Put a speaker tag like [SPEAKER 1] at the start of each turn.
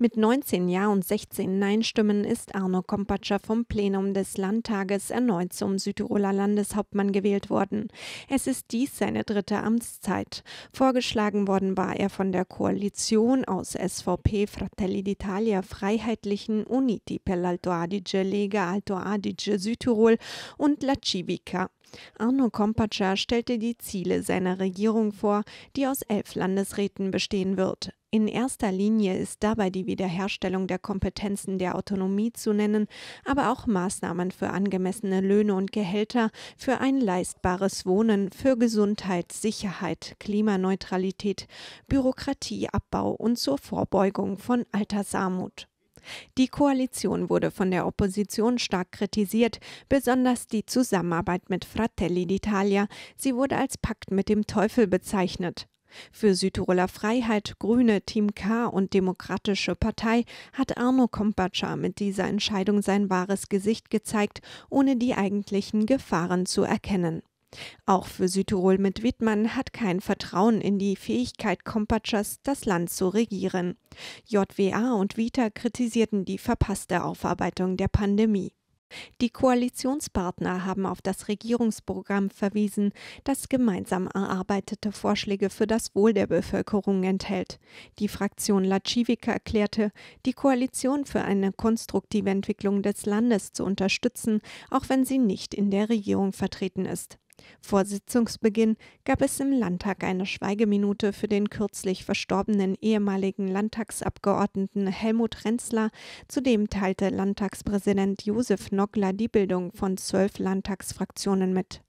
[SPEAKER 1] Mit 19 Ja und 16 Nein-Stimmen ist Arno Kompatscher vom Plenum des Landtages erneut zum Südtiroler Landeshauptmann gewählt worden. Es ist dies seine dritte Amtszeit. Vorgeschlagen worden war er von der Koalition aus SVP, Fratelli d'Italia, Freiheitlichen, Uniti per l'Alto Adige, Lega Alto Adige Südtirol und La Civica. Arno Kompatscher stellte die Ziele seiner Regierung vor, die aus elf Landesräten bestehen wird. In erster Linie ist dabei die Wiederherstellung der Kompetenzen der Autonomie zu nennen, aber auch Maßnahmen für angemessene Löhne und Gehälter, für ein leistbares Wohnen, für Gesundheit, Sicherheit, Klimaneutralität, Bürokratieabbau und zur Vorbeugung von Altersarmut. Die Koalition wurde von der Opposition stark kritisiert, besonders die Zusammenarbeit mit Fratelli d'Italia. Sie wurde als Pakt mit dem Teufel bezeichnet. Für Südtiroler Freiheit, Grüne, Team K und Demokratische Partei hat Arno Kompatscher mit dieser Entscheidung sein wahres Gesicht gezeigt, ohne die eigentlichen Gefahren zu erkennen. Auch für Südtirol mit Wittmann hat kein Vertrauen in die Fähigkeit Kompatschers, das Land zu regieren. JWA und Vita kritisierten die verpasste Aufarbeitung der Pandemie. Die Koalitionspartner haben auf das Regierungsprogramm verwiesen, das gemeinsam erarbeitete Vorschläge für das Wohl der Bevölkerung enthält. Die Fraktion Latschivika erklärte, die Koalition für eine konstruktive Entwicklung des Landes zu unterstützen, auch wenn sie nicht in der Regierung vertreten ist. Vor Sitzungsbeginn gab es im Landtag eine Schweigeminute für den kürzlich verstorbenen ehemaligen Landtagsabgeordneten Helmut Renzler. Zudem teilte Landtagspräsident Josef Nockler die Bildung von zwölf Landtagsfraktionen mit.